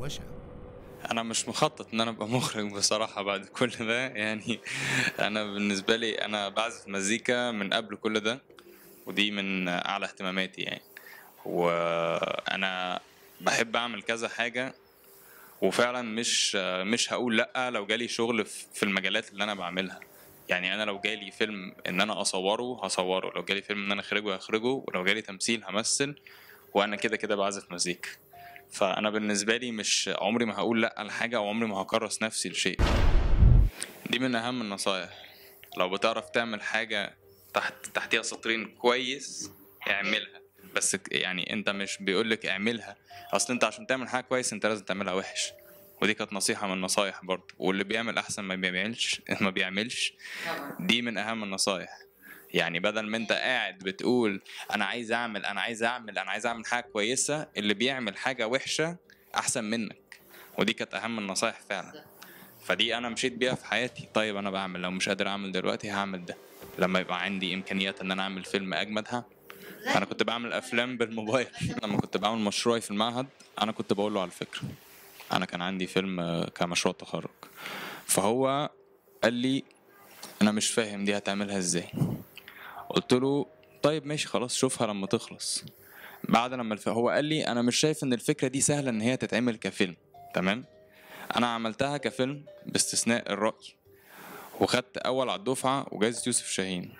وشوشة أنا مش مخطط إن أنا أبقى مخرج بصراحة بعد كل ده يعني أنا بالنسبة لي أنا بعزف مزيكا من قبل كل ده ودي من أعلى اهتماماتي يعني وأنا بحب أعمل كذا حاجة وفعلا مش مش هقول لأ لو جالي شغل في المجالات اللي أنا بعملها يعني انا لو جالي فيلم ان انا اصوره هصوره لو جالي فيلم ان انا اخرجه هخرجه ولو جالي تمثيل همثل وانا كده كده بعزف مزيكا فانا بالنسبه لي مش عمري ما هقول لا لحاجه او عمري ما هكرس نفسي لشيء دي من اهم النصايح لو بتعرف تعمل حاجه تحت تحتيها سطرين كويس اعملها بس يعني انت مش بيقول لك اعملها اصل انت عشان تعمل حاجه كويس انت لازم تعملها وحش ودي كانت نصيحه من النصايح برضه واللي بيعمل احسن ما بيعملش ما بيعملش دي من اهم النصايح يعني بدل ما انت قاعد بتقول انا عايز اعمل انا عايز اعمل انا عايز اعمل حاجه كويسه اللي بيعمل حاجه وحشه احسن منك ودي كانت اهم النصايح فعلا فدي انا مشيت بيها في حياتي طيب انا بعمل لو مش قادر اعمل دلوقتي هعمل ده لما يبقى عندي امكانيات ان انا اعمل فيلم اجمد هعمل انا كنت بعمل افلام بالموبايل لما كنت بعمل مشروعي في المعهد انا كنت بقول له على الفكره انا كان عندي فيلم كمشروع تخرج فهو قال لي انا مش فاهم دي هتعملها ازاي قلت له طيب ماشي خلاص شوفها لما تخلص بعد لما الف... هو قال لي انا مش شايف ان الفكره دي سهله ان هي تتعمل كفيلم تمام انا عملتها كفيلم باستثناء الراي وخدت اول على الدفعه وجائزه يوسف شاهين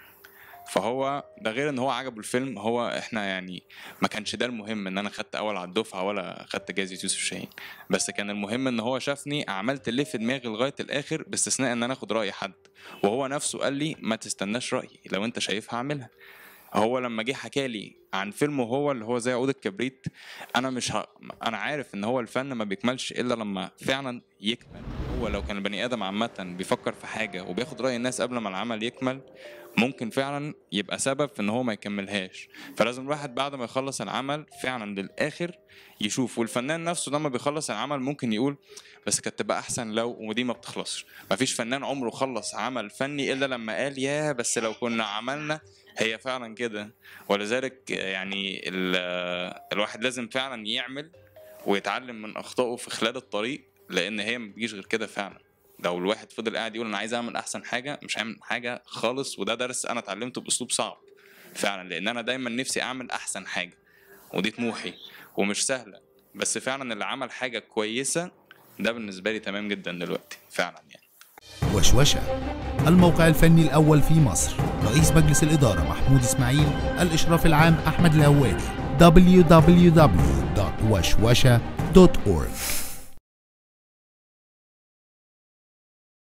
فهو ده غير ان هو عجبه الفيلم هو احنا يعني ما كانش ده المهم ان انا خدت اول على الدفعه ولا خدت جايزه يوسف شاهين بس كان المهم ان هو شافني عملت اللي في دماغي لغايه الاخر باستثناء ان انا اخد راي حد وهو نفسه قال لي ما تستناش رايي لو انت شايفها اعملها هو لما جه حكى لي عن فيلمه هو اللي هو زي عود الكبريت انا مش ه... انا عارف ان هو الفن ما بيكملش الا لما فعلا يكمل هو لو كان البني ادم عامه بيفكر في حاجه وبياخد راي الناس قبل ما العمل يكمل ممكن فعلا يبقى سبب في ان هو ما يكملهاش فلازم الواحد بعد ما يخلص العمل فعلا للاخر يشوف والفنان نفسه لما بيخلص العمل ممكن يقول بس كانت تبقى احسن لو ودي ما بتخلصش مفيش فنان عمره خلص عمل فني الا لما قال يا بس لو كنا عملنا هي فعلا كده ولذلك يعني الواحد لازم فعلا يعمل ويتعلم من اخطائه في خلال الطريق لان هي ما بتجيش غير كده فعلا لو الواحد فضل قاعد يقول انا عايز اعمل احسن حاجه مش هعمل حاجه خالص وده درس انا اتعلمته باسلوب صعب فعلا لان انا دايما نفسي اعمل احسن حاجه ودي طموحي ومش سهله بس فعلا اللي عمل حاجه كويسه ده بالنسبه لي تمام جدا دلوقتي فعلا يعني وشوشه الموقع الفني الاول في مصر رئيس مجلس الاداره محمود اسماعيل الاشراف العام احمد الهوادي www.washwasha.org